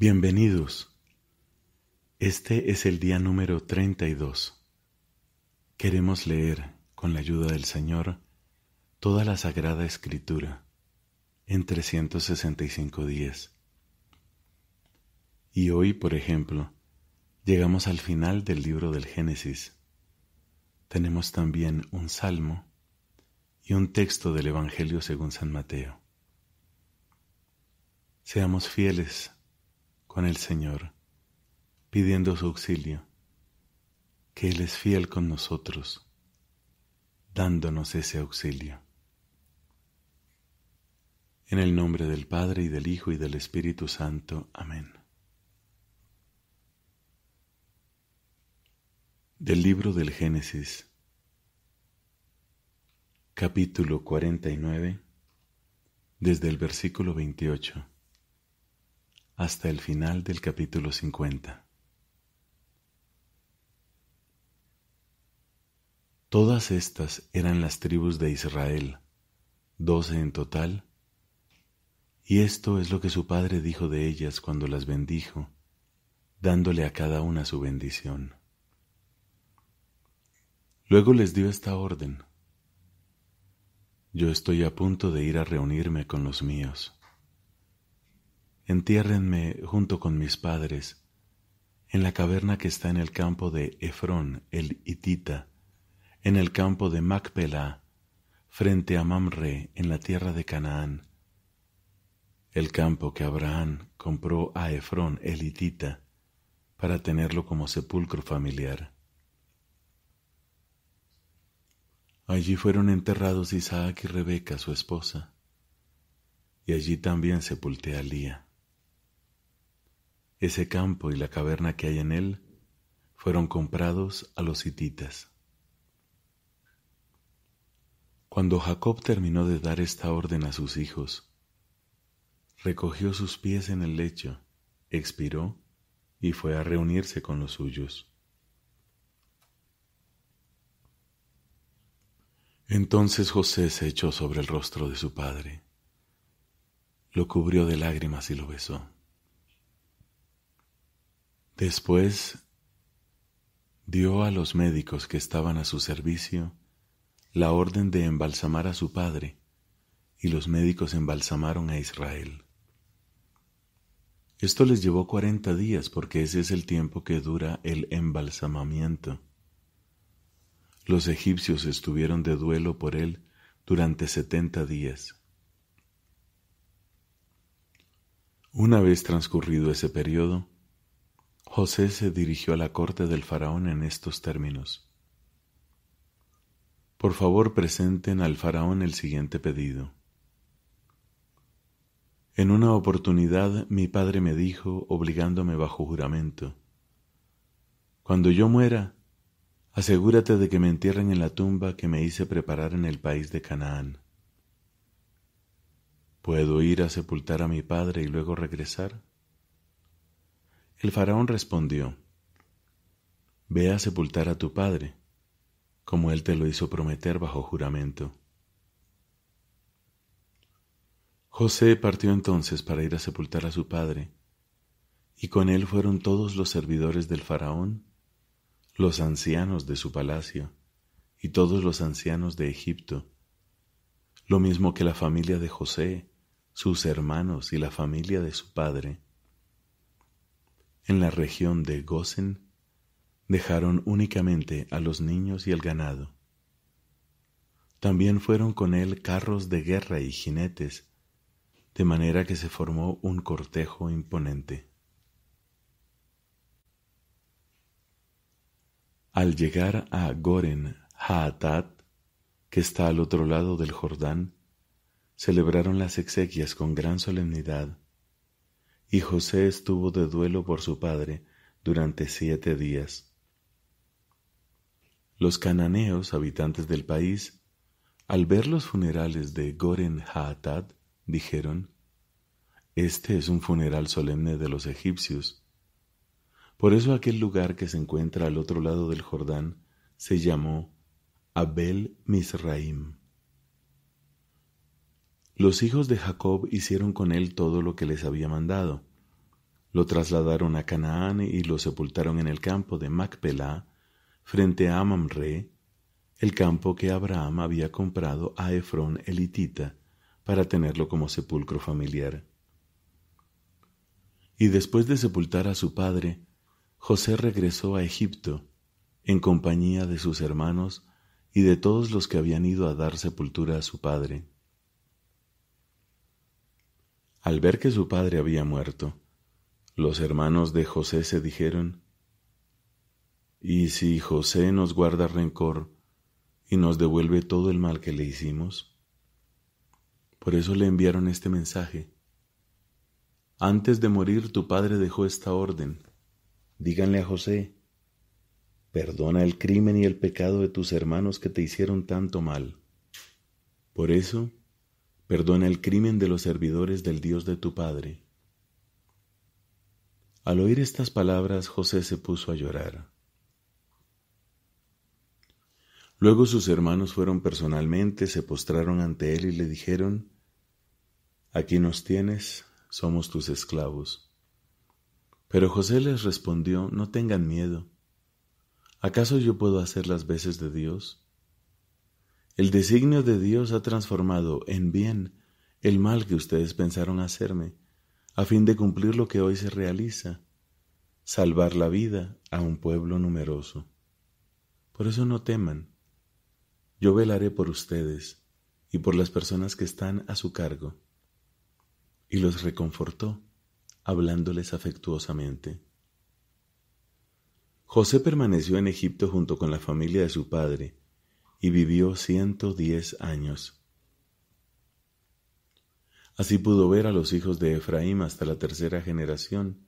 Bienvenidos. Este es el día número 32. Queremos leer, con la ayuda del Señor, toda la Sagrada Escritura en 365 días. Y hoy, por ejemplo, llegamos al final del libro del Génesis. Tenemos también un salmo y un texto del Evangelio según San Mateo. Seamos fieles con el Señor, pidiendo su auxilio, que Él es fiel con nosotros, dándonos ese auxilio. En el nombre del Padre y del Hijo y del Espíritu Santo. Amén. Del libro del Génesis, capítulo 49, desde el versículo 28 hasta el final del capítulo 50. Todas estas eran las tribus de Israel, doce en total, y esto es lo que su padre dijo de ellas cuando las bendijo, dándole a cada una su bendición. Luego les dio esta orden. Yo estoy a punto de ir a reunirme con los míos entiérrenme junto con mis padres, en la caverna que está en el campo de Efrón el Hitita, en el campo de Macpela, frente a Mamre, en la tierra de Canaán, el campo que Abraham compró a Efrón el Itita, para tenerlo como sepulcro familiar. Allí fueron enterrados Isaac y Rebeca, su esposa, y allí también sepulté a Lía. Ese campo y la caverna que hay en él fueron comprados a los hititas. Cuando Jacob terminó de dar esta orden a sus hijos, recogió sus pies en el lecho, expiró y fue a reunirse con los suyos. Entonces José se echó sobre el rostro de su padre, lo cubrió de lágrimas y lo besó. Después dio a los médicos que estaban a su servicio la orden de embalsamar a su padre, y los médicos embalsamaron a Israel. Esto les llevó cuarenta días porque ese es el tiempo que dura el embalsamamiento. Los egipcios estuvieron de duelo por él durante setenta días. Una vez transcurrido ese periodo, José se dirigió a la corte del faraón en estos términos. Por favor presenten al faraón el siguiente pedido. En una oportunidad mi padre me dijo, obligándome bajo juramento, Cuando yo muera, asegúrate de que me entierren en la tumba que me hice preparar en el país de Canaán. ¿Puedo ir a sepultar a mi padre y luego regresar? El faraón respondió, Ve a sepultar a tu padre, como él te lo hizo prometer bajo juramento. José partió entonces para ir a sepultar a su padre, y con él fueron todos los servidores del faraón, los ancianos de su palacio, y todos los ancianos de Egipto, lo mismo que la familia de José, sus hermanos y la familia de su padre en la región de Gosen, dejaron únicamente a los niños y el ganado. También fueron con él carros de guerra y jinetes, de manera que se formó un cortejo imponente. Al llegar a Goren Haatat, que está al otro lado del Jordán, celebraron las exequias con gran solemnidad y José estuvo de duelo por su padre durante siete días. Los cananeos, habitantes del país, al ver los funerales de Goren Haatad, dijeron, Este es un funeral solemne de los egipcios. Por eso aquel lugar que se encuentra al otro lado del Jordán se llamó Abel Misraim. Los hijos de Jacob hicieron con él todo lo que les había mandado. Lo trasladaron a Canaán y lo sepultaron en el campo de Macpelá, frente a Amamre, el campo que Abraham había comprado a Efrón elitita para tenerlo como sepulcro familiar. Y después de sepultar a su padre, José regresó a Egipto, en compañía de sus hermanos y de todos los que habían ido a dar sepultura a su padre. Al ver que su padre había muerto, los hermanos de José se dijeron, ¿Y si José nos guarda rencor y nos devuelve todo el mal que le hicimos? Por eso le enviaron este mensaje. Antes de morir tu padre dejó esta orden. Díganle a José, perdona el crimen y el pecado de tus hermanos que te hicieron tanto mal. Por eso, Perdona el crimen de los servidores del Dios de tu Padre. Al oír estas palabras, José se puso a llorar. Luego sus hermanos fueron personalmente, se postraron ante él y le dijeron, Aquí nos tienes, somos tus esclavos. Pero José les respondió, No tengan miedo. ¿Acaso yo puedo hacer las veces de Dios? El designio de Dios ha transformado en bien el mal que ustedes pensaron hacerme, a fin de cumplir lo que hoy se realiza, salvar la vida a un pueblo numeroso. Por eso no teman. Yo velaré por ustedes y por las personas que están a su cargo. Y los reconfortó, hablándoles afectuosamente. José permaneció en Egipto junto con la familia de su padre, y vivió ciento diez años. Así pudo ver a los hijos de Efraín hasta la tercera generación,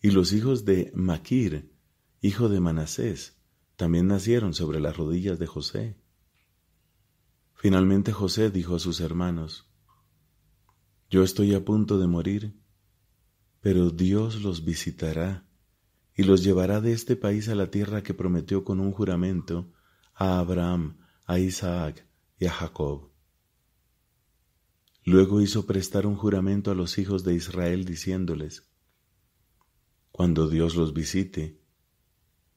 y los hijos de Maquir, hijo de Manasés, también nacieron sobre las rodillas de José. Finalmente José dijo a sus hermanos, Yo estoy a punto de morir, pero Dios los visitará y los llevará de este país a la tierra que prometió con un juramento a Abraham, a Isaac y a Jacob. Luego hizo prestar un juramento a los hijos de Israel diciéndoles, Cuando Dios los visite,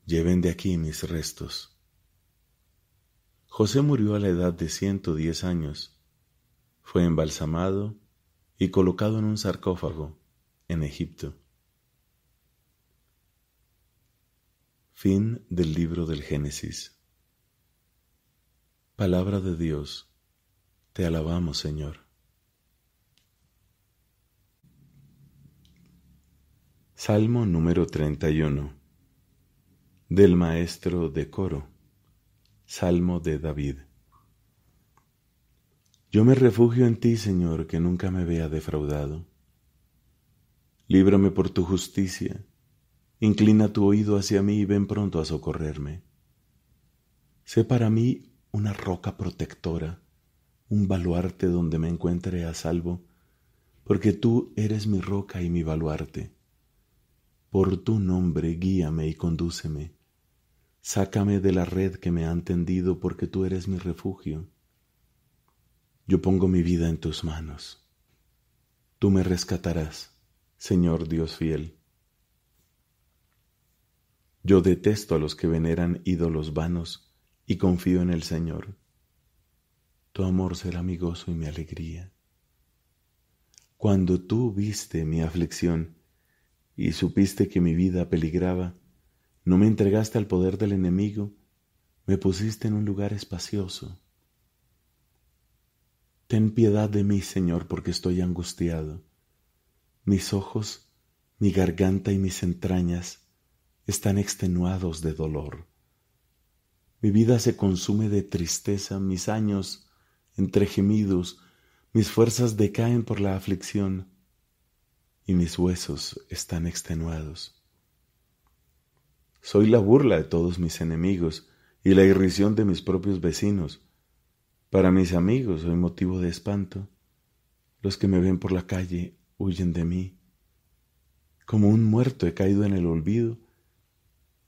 lleven de aquí mis restos. José murió a la edad de ciento diez años. Fue embalsamado y colocado en un sarcófago en Egipto. Fin del libro del Génesis. Palabra de Dios, te alabamos Señor. Salmo número 31 del Maestro de Coro, Salmo de David. Yo me refugio en ti, Señor, que nunca me vea defraudado. Líbrame por tu justicia, inclina tu oído hacia mí y ven pronto a socorrerme. Sé para mí una roca protectora, un baluarte donde me encuentre a salvo, porque tú eres mi roca y mi baluarte. Por tu nombre guíame y condúceme. Sácame de la red que me han tendido, porque tú eres mi refugio. Yo pongo mi vida en tus manos. Tú me rescatarás, Señor Dios fiel. Yo detesto a los que veneran ídolos vanos y confío en el Señor. Tu amor será mi gozo y mi alegría. Cuando tú viste mi aflicción y supiste que mi vida peligraba, no me entregaste al poder del enemigo, me pusiste en un lugar espacioso. Ten piedad de mí, Señor, porque estoy angustiado. Mis ojos, mi garganta y mis entrañas están extenuados de dolor. Mi vida se consume de tristeza, mis años entre gemidos, mis fuerzas decaen por la aflicción y mis huesos están extenuados. Soy la burla de todos mis enemigos y la irrisión de mis propios vecinos. Para mis amigos soy motivo de espanto. Los que me ven por la calle huyen de mí. Como un muerto he caído en el olvido.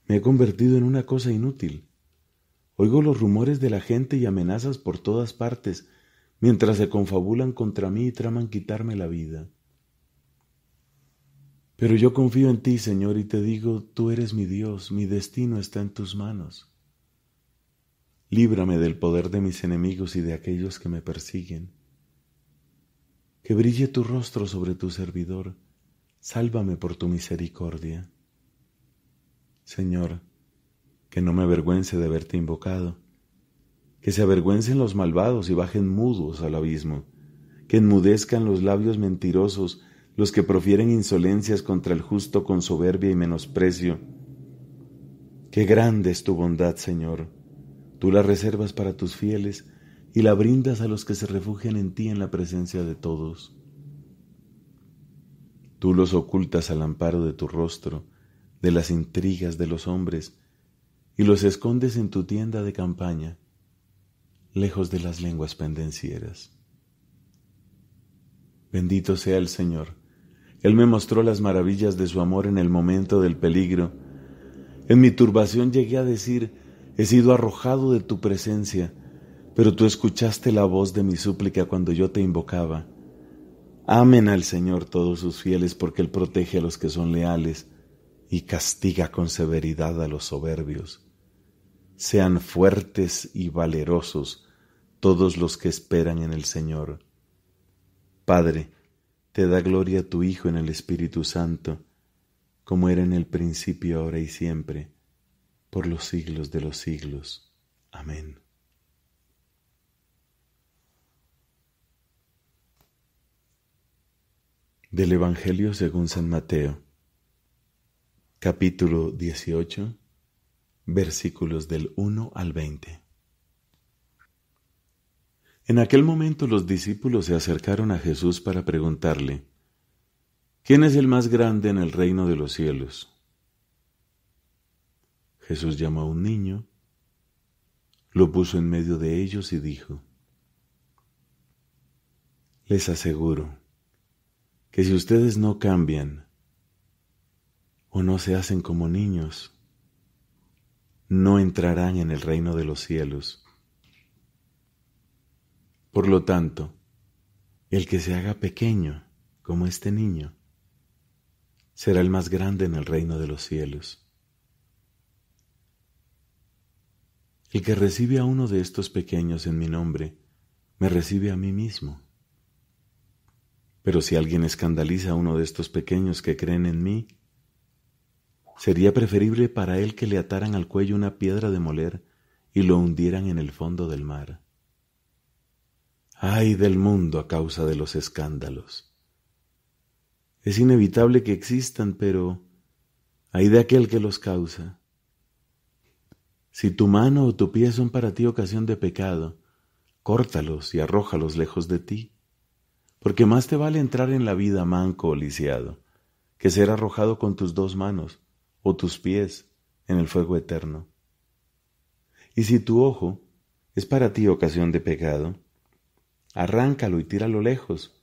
Me he convertido en una cosa inútil. Oigo los rumores de la gente y amenazas por todas partes, mientras se confabulan contra mí y traman quitarme la vida. Pero yo confío en ti, Señor, y te digo, tú eres mi Dios, mi destino está en tus manos. Líbrame del poder de mis enemigos y de aquellos que me persiguen. Que brille tu rostro sobre tu servidor, sálvame por tu misericordia. Señor, que no me avergüence de haberte invocado. Que se avergüencen los malvados y bajen mudos al abismo. Que enmudezcan los labios mentirosos, los que profieren insolencias contra el justo con soberbia y menosprecio. Qué grande es tu bondad, Señor. Tú la reservas para tus fieles y la brindas a los que se refugian en ti en la presencia de todos. Tú los ocultas al amparo de tu rostro, de las intrigas de los hombres, y los escondes en tu tienda de campaña, lejos de las lenguas pendencieras. Bendito sea el Señor. Él me mostró las maravillas de su amor en el momento del peligro. En mi turbación llegué a decir, he sido arrojado de tu presencia, pero tú escuchaste la voz de mi súplica cuando yo te invocaba. Amen al Señor todos sus fieles, porque Él protege a los que son leales y castiga con severidad a los soberbios. Sean fuertes y valerosos todos los que esperan en el Señor. Padre, te da gloria a tu Hijo en el Espíritu Santo, como era en el principio, ahora y siempre, por los siglos de los siglos. Amén. Del Evangelio según San Mateo, capítulo 18 versículos del 1 al 20. En aquel momento los discípulos se acercaron a Jesús para preguntarle, ¿quién es el más grande en el reino de los cielos? Jesús llamó a un niño, lo puso en medio de ellos y dijo, les aseguro que si ustedes no cambian o no se hacen como niños, no entrarán en el reino de los cielos. Por lo tanto, el que se haga pequeño, como este niño, será el más grande en el reino de los cielos. El que recibe a uno de estos pequeños en mi nombre, me recibe a mí mismo. Pero si alguien escandaliza a uno de estos pequeños que creen en mí, Sería preferible para él que le ataran al cuello una piedra de moler y lo hundieran en el fondo del mar. ¡Ay del mundo a causa de los escándalos! Es inevitable que existan, pero ¡ay de aquel que los causa! Si tu mano o tu pie son para ti ocasión de pecado, córtalos y arrójalos lejos de ti, porque más te vale entrar en la vida manco o lisiado, que ser arrojado con tus dos manos, o tus pies en el fuego eterno. Y si tu ojo es para ti ocasión de pecado, arráncalo y tíralo lejos,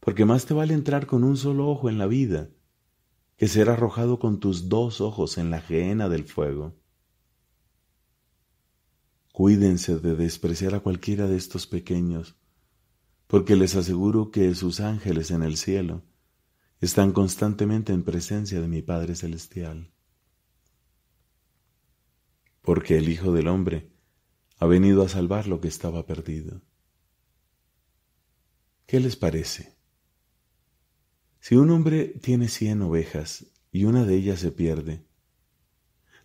porque más te vale entrar con un solo ojo en la vida que ser arrojado con tus dos ojos en la gehena del fuego. Cuídense de despreciar a cualquiera de estos pequeños, porque les aseguro que sus ángeles en el cielo están constantemente en presencia de mi Padre Celestial porque el Hijo del Hombre ha venido a salvar lo que estaba perdido. ¿Qué les parece? Si un hombre tiene cien ovejas y una de ellas se pierde,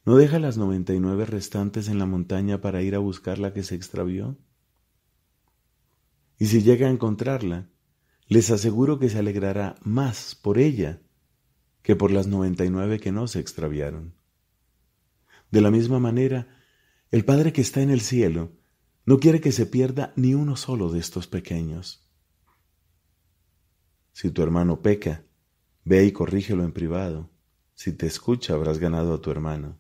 ¿no deja las noventa y nueve restantes en la montaña para ir a buscar la que se extravió? Y si llega a encontrarla, les aseguro que se alegrará más por ella que por las noventa y nueve que no se extraviaron. De la misma manera, el Padre que está en el cielo no quiere que se pierda ni uno solo de estos pequeños. Si tu hermano peca, ve y corrígelo en privado. Si te escucha, habrás ganado a tu hermano.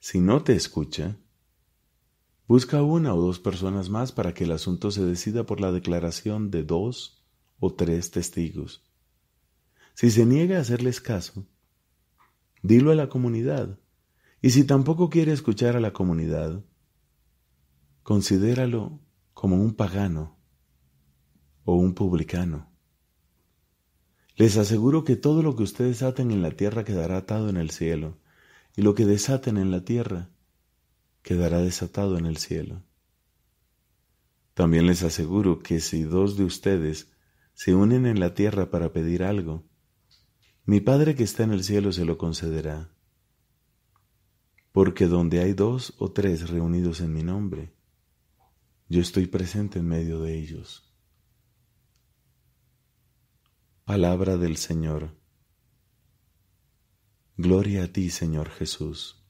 Si no te escucha, busca una o dos personas más para que el asunto se decida por la declaración de dos o tres testigos. Si se niega a hacerles caso, dilo a la comunidad y si tampoco quiere escuchar a la comunidad, considéralo como un pagano o un publicano. Les aseguro que todo lo que ustedes aten en la tierra quedará atado en el cielo, y lo que desaten en la tierra quedará desatado en el cielo. También les aseguro que si dos de ustedes se unen en la tierra para pedir algo, mi Padre que está en el cielo se lo concederá. Porque donde hay dos o tres reunidos en mi nombre, yo estoy presente en medio de ellos. Palabra del Señor. Gloria a ti, Señor Jesús.